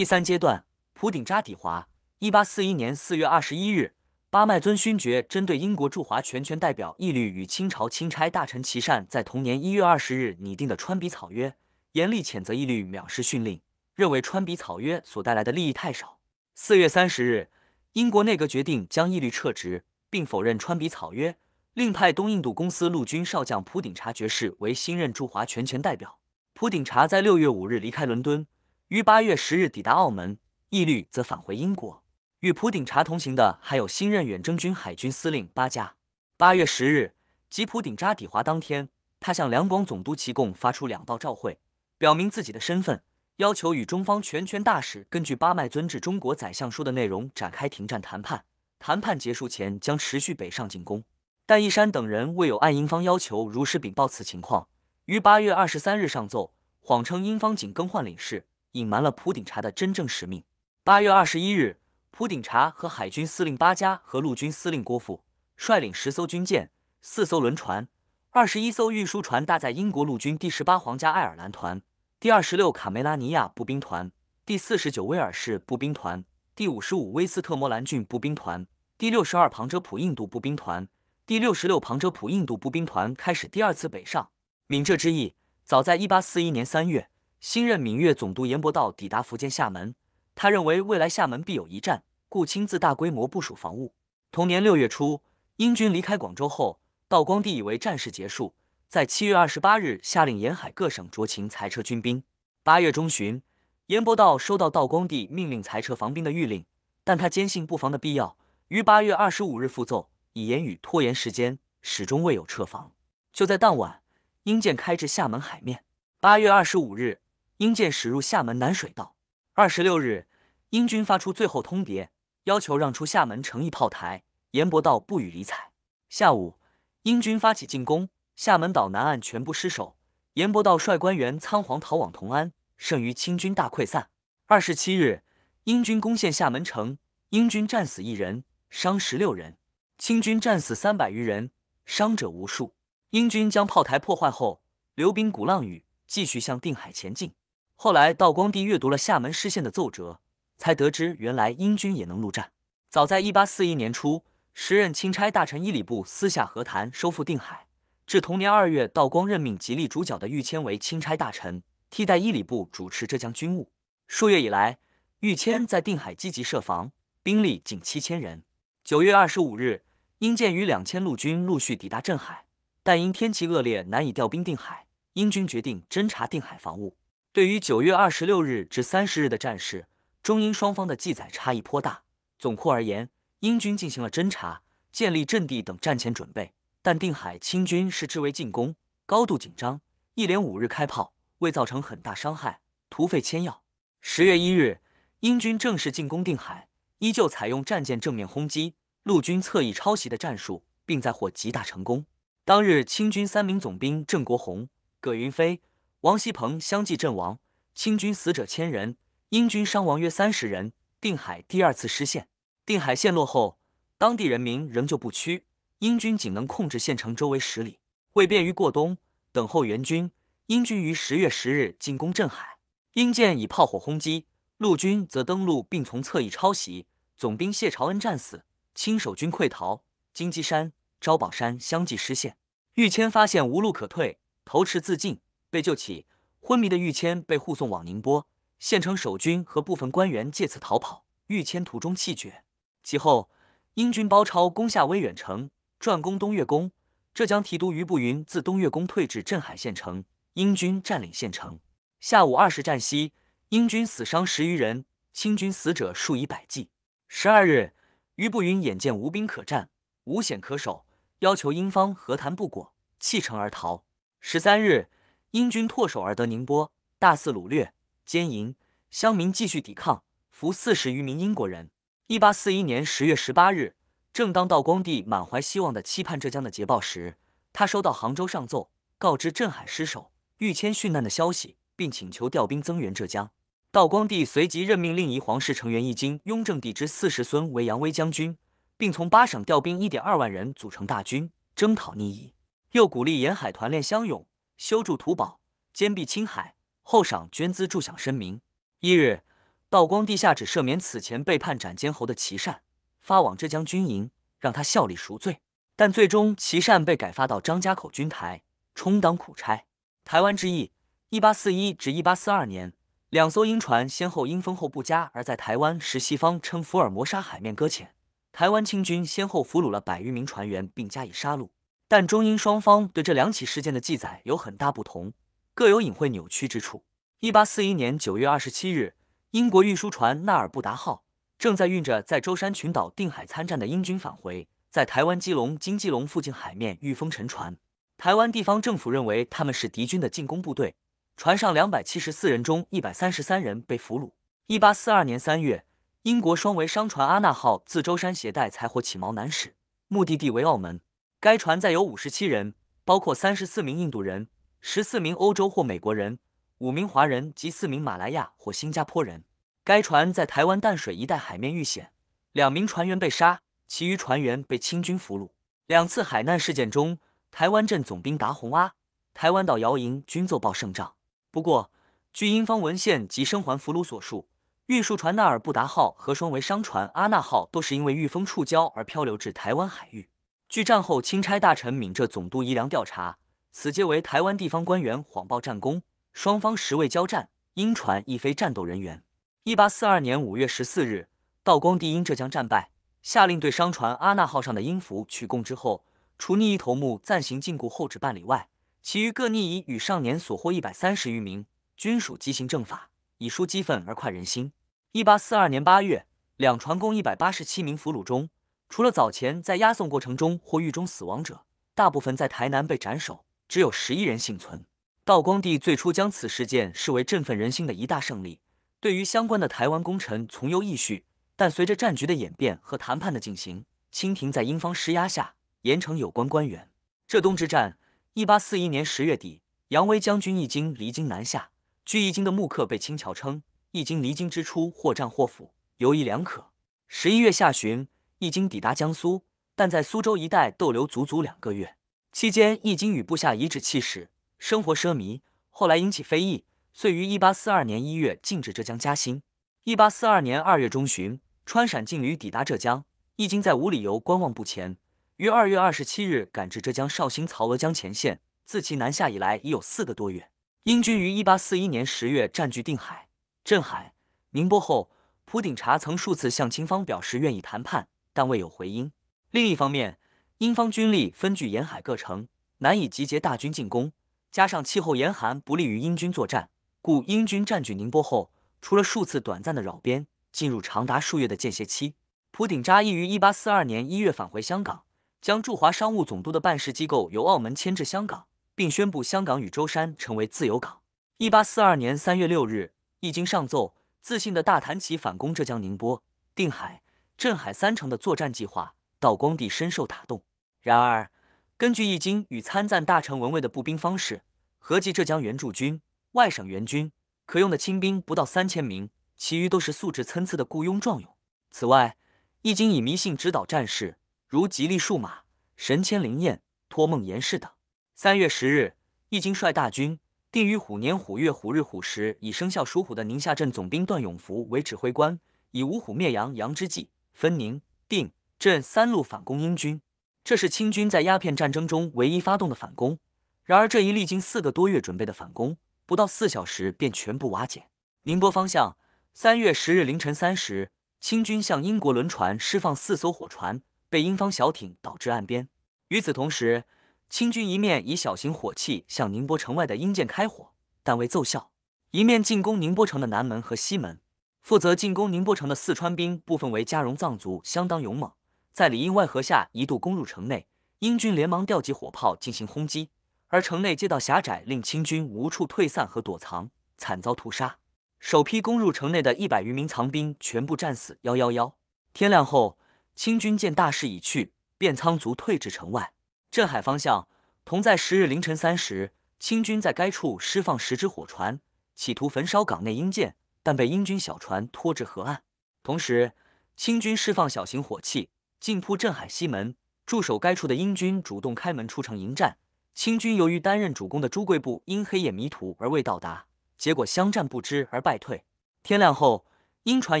第三阶段，普鼎扎底华。一八四一年四月二十一日，巴麦尊勋爵针对英国驻华全权代表义律与清朝钦差大臣琦善在同年一月二十日拟定的《川比草约》，严厉谴责义律藐视训令，认为《川比草约》所带来的利益太少。四月三十日，英国内阁决定将义律撤职，并否认《川比草约》，另派东印度公司陆军少将普鼎查爵士为新任驻华全权代表。普鼎查在六月五日离开伦敦。于八月十日抵达澳门，义律则返回英国。与普鼎查同行的还有新任远征军海军司令巴加。八月十日，吉普鼎扎抵华当天，他向两广总督齐贡发出两道召会，表明自己的身份，要求与中方全权大使根据《巴麦尊致中国宰相书》的内容展开停战谈判。谈判结束前将持续北上进攻。戴一山等人未有按英方要求如实禀报此情况，于八月二十三日上奏，谎称英方仅更换领事。隐瞒了普鼎茶的真正使命。八月二十一日，普鼎茶和海军司令巴加和陆军司令郭富率领十艘军舰、四艘轮船、二十一艘运输船，搭载英国陆军第十八皇家爱尔兰团、第二十六卡梅拉尼亚步兵团、第四十九威尔士步兵团、第五十五威斯特摩兰郡步兵团、第六十二旁遮普印度步兵团、第六十六旁遮普印度步兵团，开始第二次北上闽浙之役。早在一八四一年三月。新任闽粤总督严伯道抵达福建厦门，他认为未来厦门必有一战，故亲自大规模部署防务。同年六月初，英军离开广州后，道光帝以为战事结束，在七月二十八日下令沿海各省酌情裁撤军兵。八月中旬，严伯道收到道光帝命令裁撤防兵的谕令，但他坚信布防的必要，于八月二十五日复奏，以言语拖延时间，始终未有撤防。就在当晚，英舰开至厦门海面。八月二十五日。英舰驶入厦门南水道。二十六日，英军发出最后通牒，要求让出厦门城邑炮台。严伯道不予理睬。下午，英军发起进攻，厦门岛南岸全部失守。严伯道率官员仓皇逃往同安，剩余清军大溃散。二十七日，英军攻陷厦门城，英军战死一人，伤十六人；清军战死三百余人，伤者无数。英军将炮台破坏后，留兵鼓浪屿，继续向定海前进。后来，道光帝阅读了厦门失陷的奏折，才得知原来英军也能陆战。早在1841年初，时任钦差大臣伊里布私下和谈收复定海。至同年二月，道光任命极力主角的裕谦为钦差大臣，替代伊里布主持浙江军务。数月以来，裕谦在定海积极设防，兵力近七千人。9月25日，英舰与两千陆军陆续抵达镇海，但因天气恶劣，难以调兵定海。英军决定侦察定海防务。对于九月二十六日至三十日的战事，中英双方的记载差异颇大。总括而言，英军进行了侦察、建立阵地等战前准备，但定海清军是至为进攻，高度紧张，一连五日开炮，未造成很大伤害。土匪迁要。十月一日，英军正式进攻定海，依旧采用战舰正面轰击、陆军侧翼抄袭的战术，并在获极大成功。当日，清军三名总兵郑国鸿、葛云飞。王锡鹏相继阵亡，清军死者千人，英军伤亡约三十人。定海第二次失陷。定海陷落后，当地人民仍旧不屈，英军仅能控制县城周围十里。为便于过冬，等候援军，英军于十月十日进攻镇海。英舰以炮火轰击，陆军则登陆并从侧翼抄袭。总兵谢朝恩战死，清守军溃逃，金鸡山、招宝山相继失陷。玉谦发现无路可退，投池自尽。被救起，昏迷的玉谦被护送往宁波。县城守军和部分官员借此逃跑。玉谦途中气绝。其后，英军包抄，攻下威远城，转攻东岳宫。浙江提督余步云自东岳宫退至镇海县城，英军占领县城。下午二时战息，英军死伤十余人，清军死者数以百计。十二日，余步云眼见无兵可战，无险可守，要求英方和谈不果，弃城而逃。十三日。英军唾手而得宁波，大肆掳掠、奸淫，乡民继续抵抗，俘四十余名英国人。一八四一年十月十八日，正当道光帝满怀希望的期盼浙江的捷报时，他收到杭州上奏，告知镇海失守、御迁殉难的消息，并请求调兵增援浙江。道光帝随即任命另一皇室成员、一经雍正帝之四世孙为扬威将军，并从八省调兵一点二万人组成大军征讨逆夷，又鼓励沿海团练乡勇。修筑土堡，坚壁青海，后赏捐资助饷声明。一日，道光帝下旨赦免此前被判斩监侯的祁善，发往浙江军营，让他效力赎罪。但最终，祁善被改发到张家口军台，充当苦差。台湾之役，一八四一至一八四二年，两艘英船先后因风候不佳而在台湾时西方称福尔摩沙海面搁浅，台湾清军先后俘虏了百余名船员，并加以杀戮。但中英双方对这两起事件的记载有很大不同，各有隐晦扭曲之处。一八四一年九月二十七日，英国运输船“纳尔布达号”正在运着在舟山群岛定海参战的英军返回，在台湾基隆金基隆附近海面遇风沉船。台湾地方政府认为他们是敌军的进攻部队，船上两百七十四人中一百三十三人被俘虏。一八四二年三月，英国双桅商船“阿纳号”自舟山携带柴火起锚南驶，目的地为澳门。该船载有五十七人，包括三十四名印度人、十四名欧洲或美国人、五名华人及四名马来亚或新加坡人。该船在台湾淡水一带海面遇险，两名船员被杀，其余船员被清军俘虏。两次海难事件中，台湾镇总兵达洪阿、台湾岛姚莹均奏报胜仗。不过，据英方文献及生还俘虏所述，玉树船纳尔布达号和双桅商船阿纳号都是因为遇风触礁而漂流至台湾海域。据战后钦差大臣闽浙总督伊良调查，此皆为台湾地方官员谎报战功。双方实未交战，英船亦非战斗人员。一八四二年五月十四日，道光帝因浙江战败，下令对商船阿那号上的英符取供之后，除逆夷头目暂行禁锢候旨办理外，其余各逆夷与上年所获一百三十余名，均属即行正法，以书激愤而快人心。一八四二年八月，两船共一百八十七名俘虏中。除了早前在押送过程中或狱中死亡者，大部分在台南被斩首，只有十一人幸存。道光帝最初将此事件视为振奋人心的一大胜利，对于相关的台湾功臣从优议序。但随着战局的演变和谈判的进行，清廷在英方施压下严惩有关官员。浙东之战，一八四一年十月底，杨威将军易经离京南下，据易经的木刻被清桥称，易经离京之初或战或抚，犹疑两可。十一月下旬。易经抵达江苏，但在苏州一带逗留足足两个月。期间，易经与部下颐指气使，生活奢靡，后来引起非议，遂于一八四二年一月进至浙江嘉兴。一八四二年二月中旬，川陕劲旅抵达浙江，易经在无理由观望不前。于二月二十七日赶至浙江绍兴曹娥江前线。自其南下以来已有四个多月，英军于一八四一年十月占据定海、镇海、宁波后，蒲鼎茶曾数次向清方表示愿意谈判。但未有回音。另一方面，英方军力分据沿海各城，难以集结大军进攻。加上气候严寒，不利于英军作战，故英军占据宁波后，除了数次短暂的扰边，进入长达数月的间歇期。普鼎扎亦于一八四二年一月返回香港，将驻华商务总督的办事机构由澳门迁至香港，并宣布香港与舟山成为自由港。一八四二年三月六日，一经上奏，自信的大谈起反攻浙江宁波、定海。镇海三城的作战计划，道光帝深受打动。然而，根据易经与参赞大臣文蔚的步兵方式，合计浙江援驻军、外省援军可用的清兵不到三千名，其余都是素质参差的雇佣壮勇。此外，易经以迷信指导战事，如吉利数码、神签灵验、托梦言事等。三月十日，易经率大军定于虎年虎月虎日虎时，以生肖属虎的宁夏镇总兵段永福为指挥官，以五虎灭羊羊之计。分宁、定、镇三路反攻英军，这是清军在鸦片战争中唯一发动的反攻。然而，这一历经四个多月准备的反攻，不到四小时便全部瓦解。宁波方向，三月十日凌晨三时，清军向英国轮船释放四艘火船，被英方小艇导至岸边。与此同时，清军一面以小型火器向宁波城外的英舰开火，但未奏效；一面进攻宁波城的南门和西门。负责进攻宁波城的四川兵部分为加绒藏族，相当勇猛，在里应外合下一度攻入城内。英军连忙调集火炮进行轰击，而城内街道狭窄，令清军无处退散和躲藏，惨遭屠杀。首批攻入城内的一百余名藏兵全部战死。幺幺幺，天亮后，清军见大势已去，便仓卒退至城外。镇海方向，同在十日凌晨三时，清军在该处释放十只火船，企图焚烧港内英舰。但被英军小船拖至河岸，同时清军释放小型火器，进扑镇海西门。驻守该处的英军主动开门出城迎战。清军由于担任主攻的朱贵部因黑夜迷途而未到达，结果相战不知而败退。天亮后，英船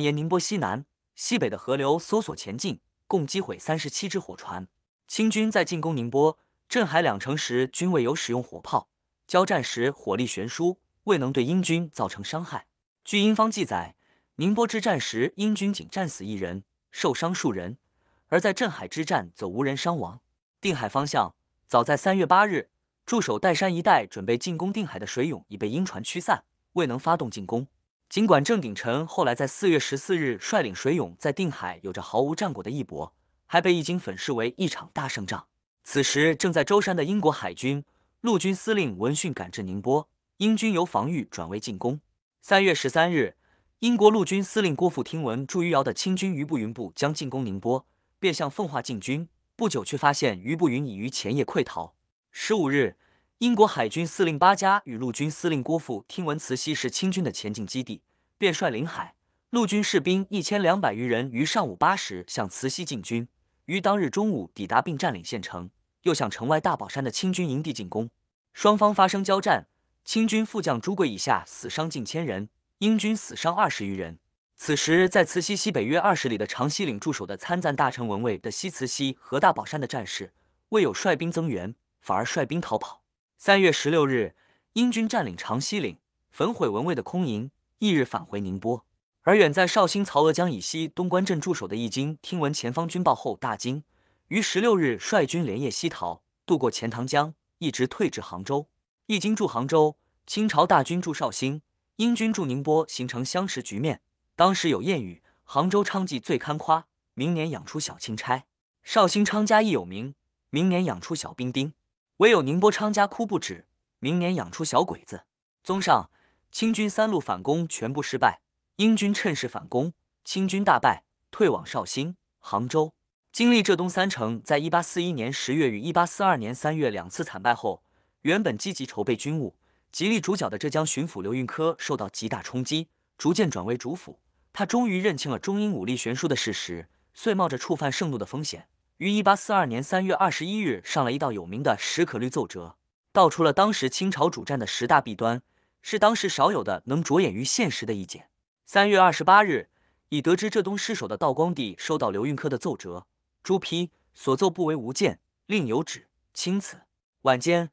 沿宁波西南、西北的河流搜索前进，共击毁三十七只火船。清军在进攻宁波、镇海两城时，均未有使用火炮。交战时火力悬殊，未能对英军造成伤害。据英方记载，宁波之战时，英军仅战死一人，受伤数人；而在镇海之战，则无人伤亡。定海方向，早在三月八日，驻守岱山一带准备进攻定海的水勇已被英船驱散，未能发动进攻。尽管郑鼎臣后来在四月十四日率领水勇在定海有着毫无战果的一搏，还被《易经》粉饰为一场大胜仗。此时，正在舟山的英国海军陆军司令闻讯赶至宁波，英军由防御转为进攻。三月十三日，英国陆军司令郭富听闻朱余姚的清军余步云部将进攻宁波，便向奉化进军。不久，却发现余步云已于前夜溃逃。十五日，英国海军司令巴加与陆军司令郭富听闻慈溪是清军的前进基地，便率领海陆军士兵一千两百余人于上午八时向慈溪进军。于当日中午抵达并占领县城，又向城外大宝山的清军营地进攻，双方发生交战。清军副将朱贵以下死伤近千人，英军死伤二十余人。此时，在慈溪西北约二十里的长溪岭驻守的参赞大臣文蔚的西慈溪和大宝山的战士，未有率兵增援，反而率兵逃跑。三月十六日，英军占领长溪岭，焚毁文蔚的空营。翌日返回宁波。而远在绍兴曹娥江以西东关镇驻守的义经，听闻前方军报后大惊，于十六日率军连夜西逃，渡过钱塘江，一直退至杭州。义军驻杭州，清朝大军驻绍兴，英军驻宁波，形成相持局面。当时有谚语：“杭州昌妓最堪夸，明年养出小钦差；绍兴昌家亦有名，明年养出小兵丁；唯有宁波昌家哭不止，明年养出小鬼子。”综上，清军三路反攻全部失败，英军趁势反攻，清军大败，退往绍兴、杭州。经历浙东三城，在一八四一年十月与一八四二年三月两次惨败后。原本积极筹备军务、极力主剿的浙江巡抚刘韵科受到极大冲击，逐渐转为主辅。他终于认清了中英武力悬殊的事实，遂冒着触犯圣怒的风险，于一八四二年三月二十一日上了一道有名的《史可律奏折，道出了当时清朝主战的十大弊端，是当时少有的能着眼于现实的意见。三月二十八日，已得知浙东失守的道光帝收到刘韵科的奏折，朱批：“所奏不为无间，另有旨，钦此。”晚间。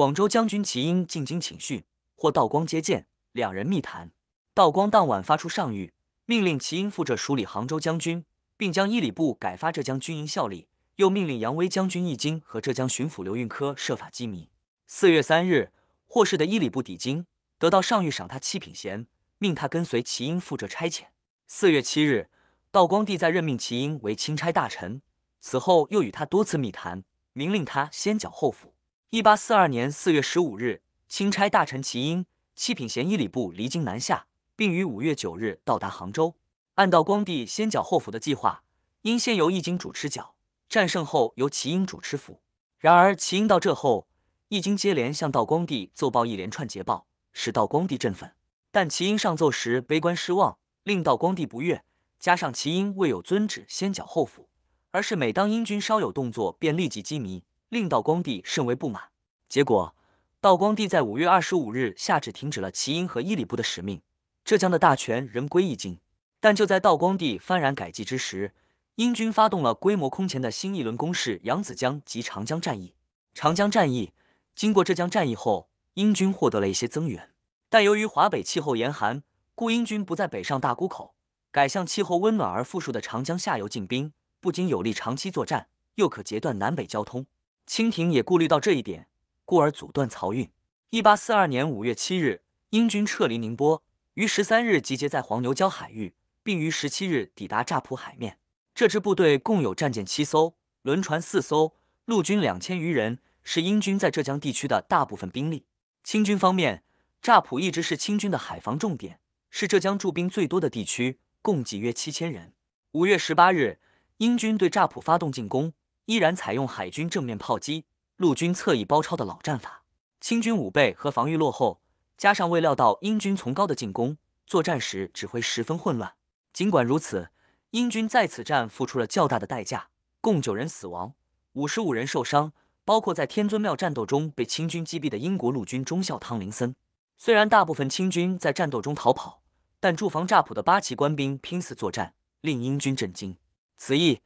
广州将军齐英进京请训，霍道光接见，两人密谈。道光当晚发出上谕，命令齐英负责署理杭州将军，并将一礼部改发浙江军营效力。又命令杨威将军易京和浙江巡抚刘运科设法羁縻。四月三日，霍氏的一礼部抵京，得到上谕，赏他七品衔，命他跟随齐英负责差遣。四月七日，道光帝再任命齐英为钦差大臣，此后又与他多次密谈，明令他先剿后抚。一八四二年四月十五日，钦差大臣齐英，七品衔一礼部离京南下，并于五月九日到达杭州。按道光帝先剿后抚的计划，应先由易经主持剿，战胜后由齐英主持抚。然而，齐英到这后，易经接连向道光帝奏报一连串捷报，使道光帝振奋。但齐英上奏时悲观失望，令道光帝不悦。加上齐英未有遵旨先剿后抚，而是每当英军稍有动作，便立即机民。令道光帝甚为不满，结果道光帝在五月二十五日下旨停止了齐英和伊里布的使命，浙江的大权仍归义京。但就在道光帝幡然改纪之时，英军发动了规模空前的新一轮攻势——扬子江及长江战役。长江战役经过浙江战役后，英军获得了一些增援，但由于华北气候严寒，故英军不在北上大沽口，改向气候温暖而富庶的长江下游进兵，不仅有利长期作战，又可截断南北交通。清廷也顾虑到这一点，故而阻断漕运。一八四二年五月七日，英军撤离宁波，于十三日集结在黄牛礁海域，并于十七日抵达乍浦海面。这支部队共有战舰七艘、轮船四艘、陆军两千余人，是英军在浙江地区的大部分兵力。清军方面，乍浦一直是清军的海防重点，是浙江驻兵最多的地区，共计约七千人。五月十八日，英军对乍浦发动进攻。依然采用海军正面炮击、陆军侧翼包抄的老战法。清军武备和防御落后，加上未料到英军从高的进攻，作战时指挥十分混乱。尽管如此，英军在此战付出了较大的代价，共九人死亡，五十五人受伤，包括在天尊庙战斗中被清军击毙的英国陆军中校汤林森。虽然大部分清军在战斗中逃跑，但驻防乍浦的八旗官兵拼死作战，令英军震惊。此役。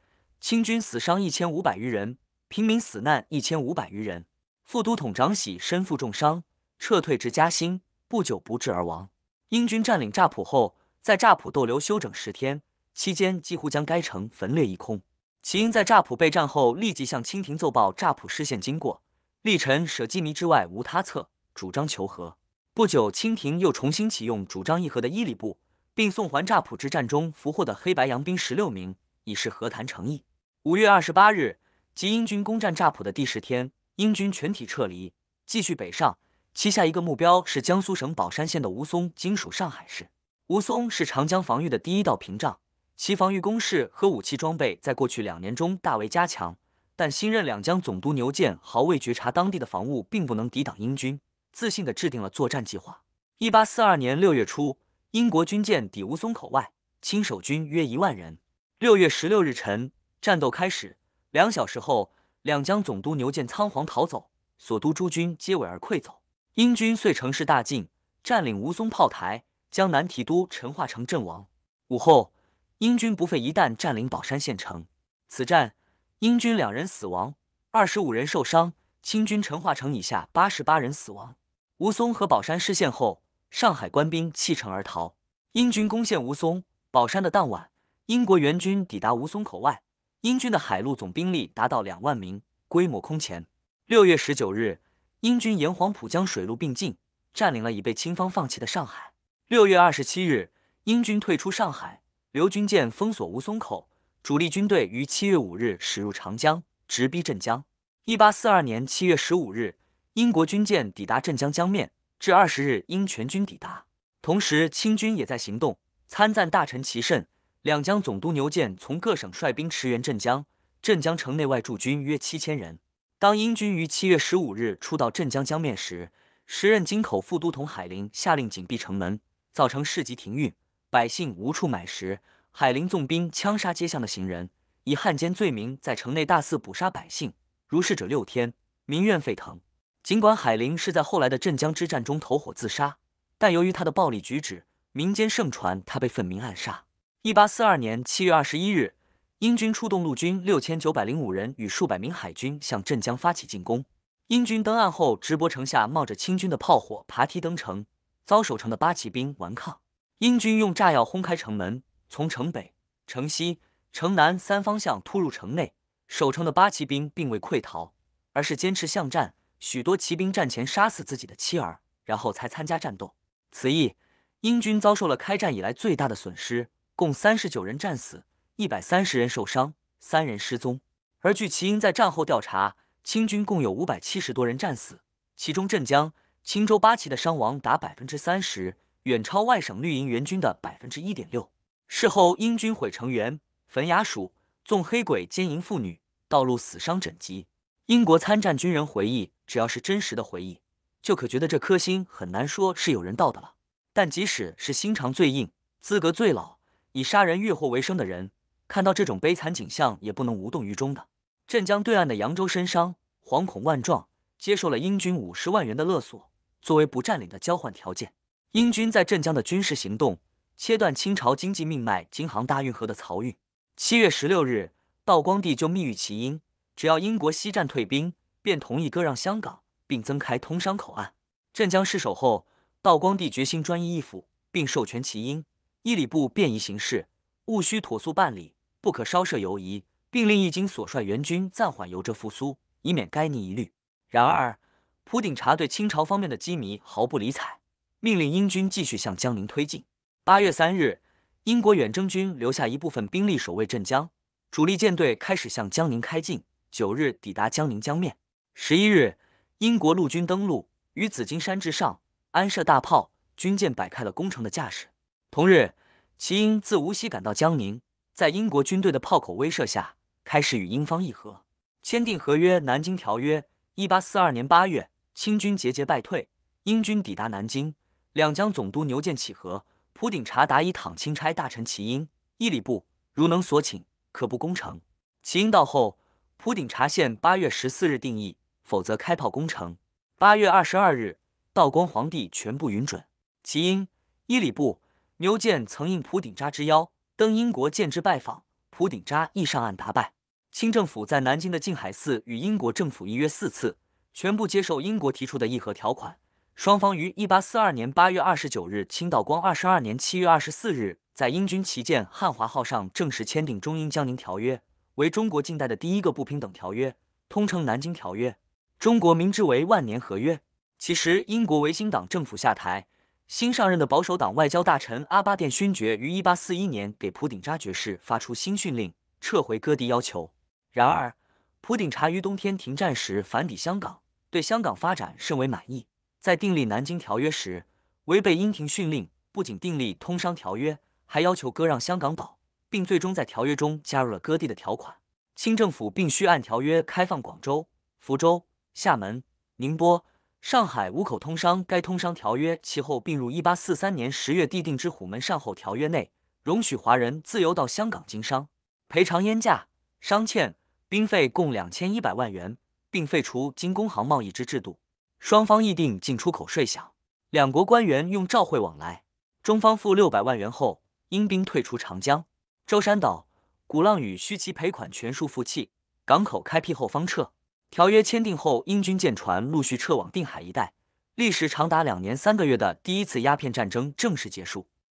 清军死伤一千五百余人，平民死难一千五百余人。副都统长喜身负重伤，撤退至嘉兴，不久不治而亡。英军占领乍浦后，在乍浦逗留休整十天，期间几乎将该城焚掠一空。其英在乍浦被占后，立即向清廷奏报乍浦失陷经过，历臣舍基縻之外无他策，主张求和。不久，清廷又重新启用主张议和的伊里布，并送还乍浦之战中俘获的黑白洋兵十六名，以示和谈诚意。五月二十八日，即英军攻占乍浦的第十天，英军全体撤离，继续北上。其下一个目标是江苏省宝山县的吴淞，今属上海市。吴淞是长江防御的第一道屏障，其防御工事和武器装备在过去两年中大为加强。但新任两江总督牛建毫未觉察当地的防务并不能抵挡英军，自信的制定了作战计划。一八四二年六月初，英国军舰抵吴淞口外，清守军约一万人。六月十六日晨。战斗开始，两小时后，两江总督牛建仓皇逃走，所督诸军皆尾而溃走。英军遂城市大进，占领吴淞炮台，江南提督陈化成阵亡。午后，英军不费一弹占领宝山县城。此战，英军两人死亡，二十五人受伤；清军陈化成以下八十八人死亡。吴淞和宝山失陷后，上海官兵弃城而逃。英军攻陷吴淞、宝山的当晚，英国援军抵达吴淞口外。英军的海陆总兵力达到两万名，规模空前。六月十九日，英军沿黄浦江水陆并进，占领了已被清方放弃的上海。六月二十七日，英军退出上海，留军舰封锁吴淞口，主力军队于七月五日驶入长江，直逼镇江。一八四二年七月十五日，英国军舰抵达镇江江面，至二十日，英全军抵达。同时，清军也在行动。参赞大臣齐慎。两江总督牛建从各省率兵驰援镇江，镇江城内外驻军约七千人。当英军于七月十五日出到镇江江面时，时任京口副都统海林下令紧闭城门，造成市集停运，百姓无处买食。海林纵兵枪杀街巷的行人，以汉奸罪名在城内大肆捕杀百姓，如是者六天，民怨沸腾。尽管海林是在后来的镇江之战中投火自杀，但由于他的暴力举止，民间盛传他被愤民暗杀。一八四二年七月二十一日，英军出动陆军六千九百零五人与数百名海军向镇江发起进攻。英军登岸后，直博城下，冒着清军的炮火爬梯登城，遭守城的八旗兵顽抗。英军用炸药轰开城门，从城北、城西、城南三方向突入城内。守城的八旗兵并未溃逃，而是坚持巷战。许多骑兵战前杀死自己的妻儿，然后才参加战斗。此役，英军遭受了开战以来最大的损失。共三十九人战死，一百三十人受伤，三人失踪。而据齐英在战后调查，清军共有五百七十多人战死，其中镇江、青州八旗的伤亡达百分之三十，远超外省绿营援军的百分之一点六。事后，英军毁城垣、焚衙署，纵黑鬼奸淫妇女，道路死伤整藉。英国参战军人回忆，只要是真实的回忆，就可觉得这颗心很难说是有人盗的了。但即使是心肠最硬、资格最老，以杀人越货为生的人，看到这种悲惨景象，也不能无动于衷的。镇江对岸的扬州绅商惶恐万状，接受了英军五十万元的勒索，作为不占领的交换条件。英军在镇江的军事行动，切断清朝经济命脉京杭大运河的漕运。七月十六日，道光帝就密谕其英，只要英国西站退兵，便同意割让香港，并增开通商口岸。镇江失守后，道光帝决心专一义府，并授权其英。一礼部便宜行事，务须妥速办理，不可稍涉犹疑，并令一经所率援军暂缓游浙复苏，以免该逆疑虑。然而，蒲鼎茶对清朝方面的机密毫不理睬，命令英军继续向江宁推进。八月三日，英国远征军留下一部分兵力守卫镇江，主力舰队开始向江宁开进。九日抵达江宁江面，十一日，英国陆军登陆于紫金山之上，安设大炮，军舰摆开了攻城的架势。同日，齐英自无锡赶到江宁，在英国军队的炮口威慑下，开始与英方议和，签订合约《南京条约》。一八四二年八月，清军节节败退，英军抵达南京。两江总督牛建起和普鼎察达以躺钦差大臣齐英、伊里布如能所请，可不攻城。齐英到后，普鼎察县八月十四日定义，否则开炮攻城。八月二十二日，道光皇帝全部允准。齐英、伊里布。牛剑曾应蒲鼎扎之邀登英国舰只拜访，蒲鼎扎亦上岸答拜。清政府在南京的静海寺与英国政府一约四次，全部接受英国提出的议和条款。双方于一八四二年八月二十九日（清道光二十二年七月二十四日）在英军旗舰“汉华号”上正式签订《中英江宁条约》，为中国近代的第一个不平等条约，通称《南京条约》。中国明知为万年合约，其实英国维新党政府下台。新上任的保守党外交大臣阿巴甸勋爵于1841年给普顶扎爵士发出新训令，撤回割地要求。然而，普顶察于冬天停战时返抵香港，对香港发展甚为满意。在订立南京条约时，违背英廷训令，不仅订立通商条约，还要求割让香港岛，并最终在条约中加入了割地的条款。清政府必须按条约开放广州、福州、厦门、宁波。上海五口通商，该通商条约其后并入一八四三年十月地定之《虎门善后条约》内，容许华人自由到香港经商，赔偿烟价、商欠、兵费共两千一百万元，并废除经工行贸易之制度。双方议定进出口税项，两国官员用照会往来。中方付六百万元后，英兵退出长江、舟山岛、鼓浪屿，须其赔款全数付弃，港口开辟后方撤。条约签订后，英军舰船陆续撤往定海一带，历时长达两年三个月的第一次鸦片战争正式结束。